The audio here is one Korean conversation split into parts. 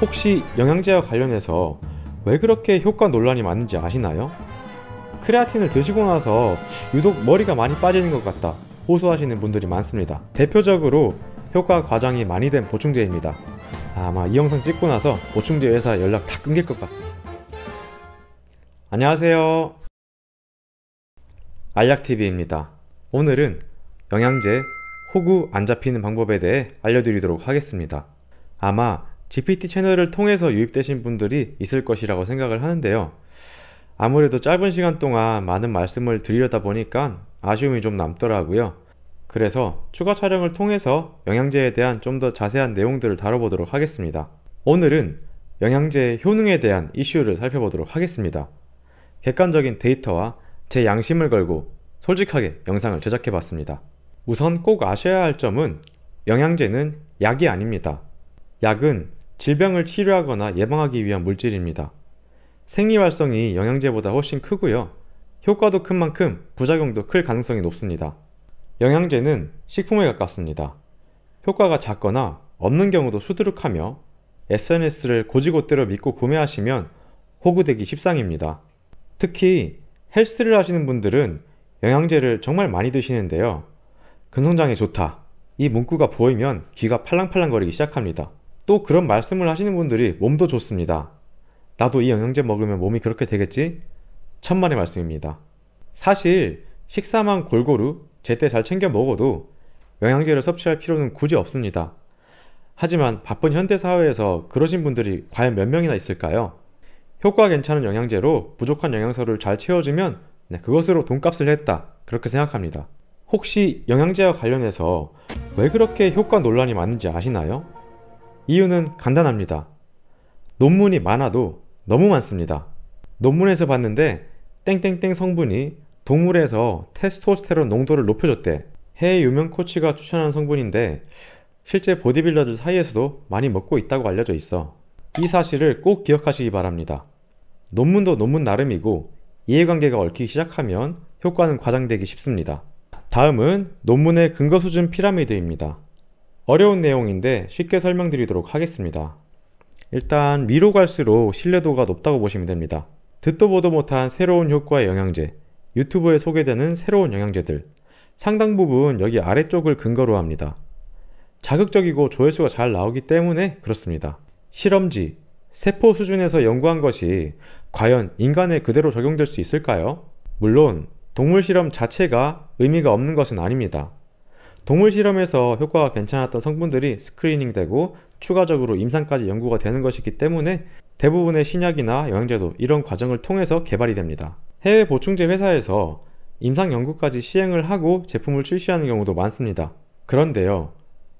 혹시 영양제와 관련해서 왜 그렇게 효과 논란이 많은지 아시나요? 크레아틴을 드시고 나서 유독 머리가 많이 빠지는 것 같다 호소하시는 분들이 많습니다. 대표적으로 효과 과장이 많이 된 보충제입니다. 아마 이 영상 찍고 나서 보충제 회사 연락 다 끊길 것 같습니다. 안녕하세요. 알약TV입니다. 오늘은 영양제 호구 안 잡히는 방법에 대해 알려드리도록 하겠습니다. 아마 GPT 채널을 통해서 유입되신 분들이 있을 것이라고 생각을 하는데요. 아무래도 짧은 시간 동안 많은 말씀을 드리려다 보니까 아쉬움이 좀 남더라고요. 그래서 추가 촬영을 통해서 영양제에 대한 좀 더 자세한 내용들을 다뤄보도록 하겠습니다. 오늘은 영양제의 효능에 대한 이슈를 살펴보도록 하겠습니다. 객관적인 데이터와 제 양심을 걸고 솔직하게 영상을 제작해봤습니다. 우선 꼭 아셔야 할 점은 영양제는 약이 아닙니다. 약은 질병을 치료하거나 예방하기 위한 물질입니다. 생리활성이 영양제보다 훨씬 크고요. 효과도 큰 만큼 부작용도 클 가능성이 높습니다. 영양제는 식품에 가깝습니다. 효과가 작거나 없는 경우도 수두룩하며 SNS를 고지고대로 믿고 구매하시면 호구되기 십상입니다. 특히 헬스를 하시는 분들은 영양제를 정말 많이 드시는데요. 근성장에 좋다. 이 문구가 보이면 귀가 팔랑팔랑거리기 시작합니다. 또 그런 말씀을 하시는 분들이 몸도 좋습니다. 나도 이 영양제 먹으면 몸이 그렇게 되겠지? 천만의 말씀입니다. 사실 식사만 골고루 제때 잘 챙겨 먹어도 영양제를 섭취할 필요는 굳이 없습니다. 하지만 바쁜 현대사회에서 그러신 분들이 과연 몇 명이나 있을까요? 효과 괜찮은 영양제로 부족한 영양소를 잘 채워주면 네, 그것으로 돈값을 했다. 그렇게 생각합니다. 혹시 영양제와 관련해서 왜 그렇게 효과 논란이 많은지 아시나요? 이유는 간단합니다. 논문이 많아도 너무 많습니다. 논문에서 봤는데 땡땡땡 성분이 동물에서 테스토스테론 농도를 높여줬대. 해외 유명 코치가 추천한 성분인데 실제 보디빌더들 사이에서도 많이 먹고 있다고 알려져 있어. 이 사실을 꼭 기억하시기 바랍니다. 논문도 논문 나름이고 이해관계가 얽히기 시작하면 효과는 과장되기 쉽습니다. 다음은 논문의 근거 수준 피라미드입니다. 어려운 내용인데 쉽게 설명드리도록 하겠습니다. 일단 위로 갈수록 신뢰도가 높다고 보시면 됩니다. 듣도 보도 못한 새로운 효과의 영양제, 유튜브에 소개되는 새로운 영양제들, 상당 부분 여기 아래쪽을 근거로 합니다. 자극적이고 조회수가 잘 나오기 때문에 그렇습니다. 실험지, 세포 수준에서 연구한 것이 과연 인간에 그대로 적용될 수 있을까요? 물론 동물 실험 자체가 의미가 없는 것은 아닙니다. 동물 실험에서 효과가 괜찮았던 성분들이 스크리닝되고 추가적으로 임상까지 연구가 되는 것이기 때문에 대부분의 신약이나 영양제도 이런 과정을 통해서 개발이 됩니다. 해외 보충제 회사에서 임상 연구까지 시행을 하고 제품을 출시하는 경우도 많습니다. 그런데요.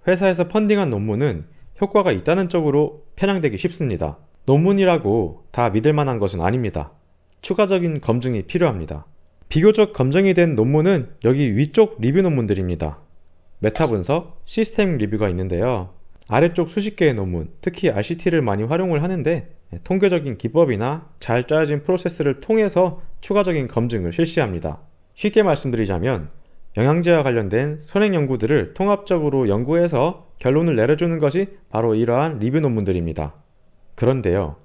회사에서 펀딩한 논문은 효과가 있다는 쪽으로 편향되기 쉽습니다. 논문이라고 다 믿을 만한 것은 아닙니다. 추가적인 검증이 필요합니다. 비교적 검증이 된 논문은 여기 위쪽 리뷰 논문들입니다. 메타 분석, 시스템 리뷰가 있는데요. 아래쪽 수십 개의 논문, 특히 RCT를 많이 활용을 하는데 예, 통계적인 기법이나 잘 짜여진 프로세스를 통해서 추가적인 검증을 실시합니다. 쉽게 말씀드리자면 영양제와 관련된 선행 연구들을 통합적으로 연구해서 결론을 내려주는 것이 바로 이러한 리뷰 논문들입니다. 그런데요.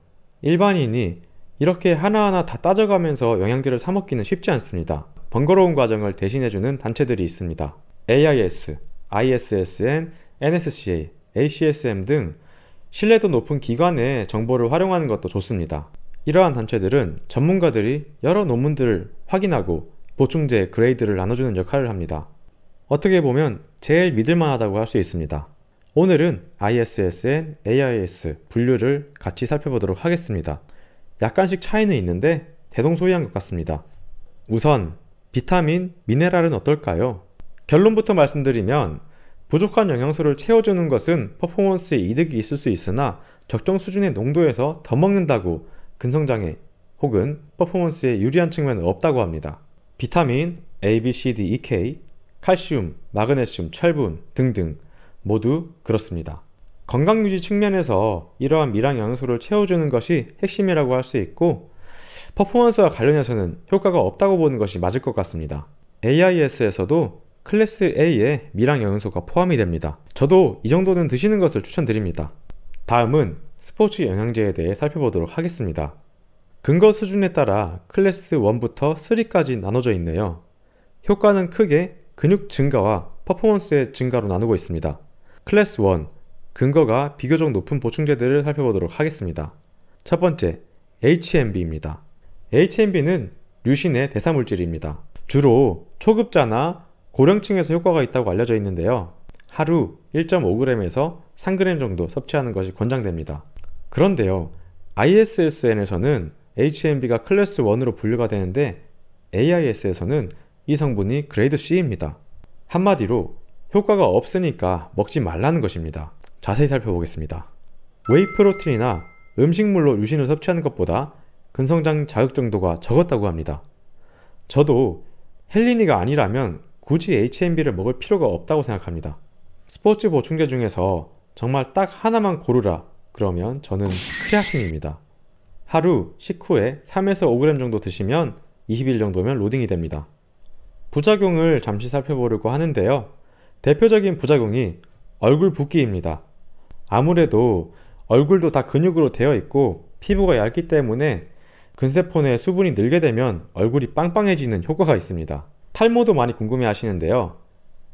일반인이 이렇게 하나하나 다 따져가면서 영양제를 사먹기는 쉽지 않습니다. 번거로운 과정을 대신해주는 단체들이 있습니다. AIS, ISSN, NSCA, ACSM 등 신뢰도 높은 기관의 정보를 활용하는 것도 좋습니다. 이러한 단체들은 전문가들이 여러 논문들을 확인하고 보충제 그레이드를 나눠주는 역할을 합니다. 어떻게 보면 제일 믿을만하다고 할 수 있습니다. 오늘은 ISSN, AIS 분류를 같이 살펴보도록 하겠습니다. 약간씩 차이는 있는데 대동소이한 것 같습니다. 우선 비타민, 미네랄은 어떨까요? 결론부터 말씀드리면 부족한 영양소를 채워주는 것은 퍼포먼스에 이득이 있을 수 있으나 적정 수준의 농도에서 더 먹는다고 근성장애 혹은 퍼포먼스에 유리한 측면은 없다고 합니다. 비타민, A, B, C, D, E, K, 칼슘, 마그네슘, 철분 등등 모두 그렇습니다. 건강 유지 측면에서 이러한 미량 영양소를 채워주는 것이 핵심이라고 할 수 있고 퍼포먼스와 관련해서는 효과가 없다고 보는 것이 맞을 것 같습니다. AIS에서도 클래스 A에 미랑 영양소가 포함이 됩니다. 저도 이 정도는 드시는 것을 추천드립니다. 다음은 스포츠 영양제에 대해 살펴보도록 하겠습니다. 근거 수준에 따라 클래스 1부터 3까지 나눠져 있네요. 효과는 크게 근육 증가와 퍼포먼스의 증가로 나누고 있습니다. 클래스 1, 근거가 비교적 높은 보충제들을 살펴보도록 하겠습니다. 첫 번째, HMB입니다. HMB는 류신의 대사물질입니다. 주로 초급자나 고령층에서 효과가 있다고 알려져 있는데요. 하루 1.5g에서 3g 정도 섭취하는 것이 권장됩니다. 그런데요. ISSN에서는 HMB가 클래스 1으로 분류가 되는데 AIS에서는 이 성분이 그레이드 C입니다. 한마디로 효과가 없으니까 먹지 말라는 것입니다. 자세히 살펴보겠습니다. 웨이 프로틴이나 음식물로 유신을 섭취하는 것보다 근성장 자극 정도가 적었다고 합니다. 저도 헬린이가 아니라면 굳이 HMB를 먹을 필요가 없다고 생각합니다. 스포츠 보충제 중에서 정말 딱 하나만 고르라 그러면 저는 크레아틴입니다. 하루 식후에 3에서 5g 정도 드시면 20일 정도면 로딩이 됩니다. 부작용을 잠시 살펴보려고 하는데요. 대표적인 부작용이 얼굴 붓기입니다. 아무래도 얼굴도 다 근육으로 되어 있고 피부가 얇기 때문에 근세포 내 수분이 늘게 되면 얼굴이 빵빵해지는 효과가 있습니다. 탈모도 많이 궁금해 하시는데요.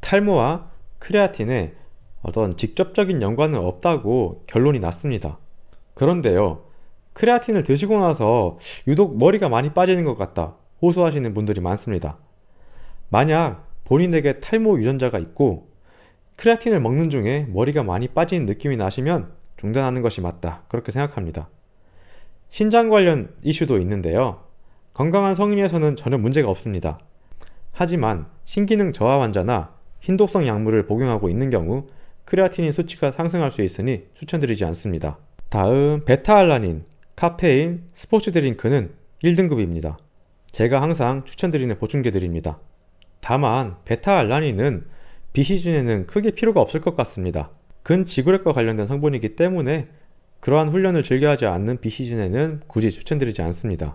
탈모와 크레아틴의 어떤 직접적인 연관은 없다고 결론이 났습니다. 그런데요. 크레아틴을 드시고 나서 유독 머리가 많이 빠지는 것 같다 호소하시는 분들이 많습니다. 만약 본인에게 탈모 유전자가 있고 크레아틴을 먹는 중에 머리가 많이 빠지는 느낌이 나시면 중단하는 것이 맞다 그렇게 생각합니다. 신장 관련 이슈도 있는데요. 건강한 성인에서는 전혀 문제가 없습니다. 하지만 신기능 저하 환자나 흰독성 약물을 복용하고 있는 경우 크레아티닌 수치가 상승할 수 있으니 추천드리지 않습니다. 다음 베타알라닌, 카페인, 스포츠 드링크는 1등급입니다. 제가 항상 추천드리는 보충제들입니다. 다만 베타알라닌은 비시즌에는 크게 필요가 없을 것 같습니다. 근지구력과 관련된 성분이기 때문에 그러한 훈련을 즐겨하지 않는 비시즌에는 굳이 추천드리지 않습니다.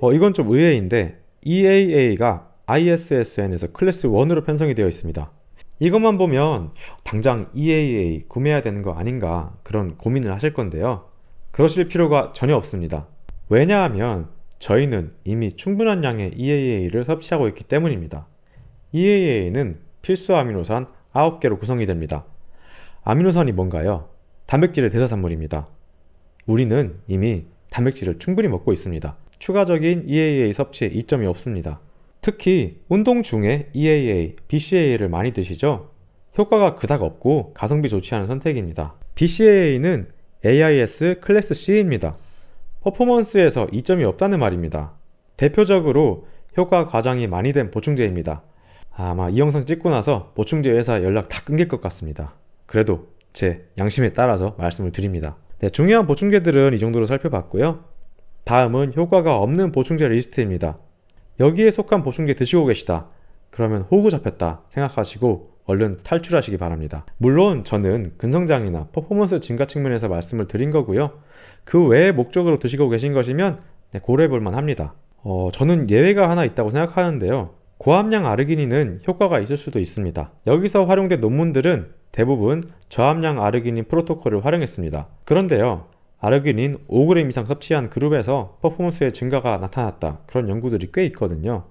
어, 이건 좀 의외인데 EAA가 ISSN에서 클래스 1으로 편성이 되어 있습니다. 이것만 보면 당장 EAA 구매해야 되는 거 아닌가 그런 고민을 하실 건데요. 그러실 필요가 전혀 없습니다. 왜냐하면 저희는 이미 충분한 양의 EAA를 섭취하고 있기 때문입니다. EAA는 필수 아미노산 9개로 구성이 됩니다. 아미노산이 뭔가요? 단백질의 대사산물입니다. 우리는 이미 단백질을 충분히 먹고 있습니다. 추가적인 EAA 섭취에 이점이 없습니다. 특히 운동 중에 EAA, BCAA를 많이 드시죠? 효과가 그닥 없고 가성비 좋지 않은 선택입니다. BCAA는 AIS 클래스 C입니다. 퍼포먼스에서 이점이 없다는 말입니다. 대표적으로 효과 과장이 많이 된 보충제입니다. 아마 이 영상 찍고 나서 보충제 회사 연락 다 끊길 것 같습니다. 그래도 제 양심에 따라서 말씀을 드립니다. 네, 중요한 보충제들은 이 정도로 살펴봤고요. 다음은 효과가 없는 보충제 리스트입니다. 여기에 속한 보충제 드시고 계시다. 그러면 호구 잡혔다 생각하시고 얼른 탈출하시기 바랍니다. 물론 저는 근성장이나 퍼포먼스 증가 측면에서 말씀을 드린 거고요. 그 외의 목적으로 드시고 계신 것이면 네, 고려해 볼만 합니다. 어, 저는 예외가 하나 있다고 생각하는데요. 고함량 아르기닌은 효과가 있을 수도 있습니다. 여기서 활용된 논문들은 대부분 저함량 아르기닌 프로토콜을 활용했습니다. 그런데요. 아르기닌 5g 이상 섭취한 그룹에서 퍼포먼스의 증가가 나타났다. 그런 연구들이 꽤 있거든요.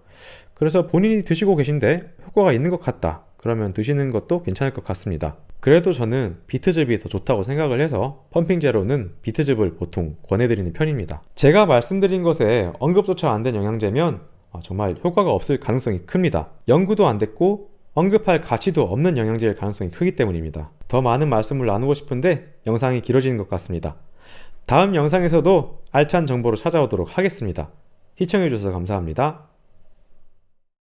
그래서 본인이 드시고 계신데 효과가 있는 것 같다. 그러면 드시는 것도 괜찮을 것 같습니다. 그래도 저는 비트즙이 더 좋다고 생각을 해서 펌핑제로는 비트즙을 보통 권해드리는 편입니다. 제가 말씀드린 것에 언급조차 안 된 영양제면 아, 정말 효과가 없을 가능성이 큽니다. 연구도 안 됐고 언급할 가치도 없는 영양제일 가능성이 크기 때문입니다. 더 많은 말씀을 나누고 싶은데 영상이 길어지는 것 같습니다. 다음 영상에서도 알찬 정보로 찾아오도록 하겠습니다. 시청해주셔서 감사합니다.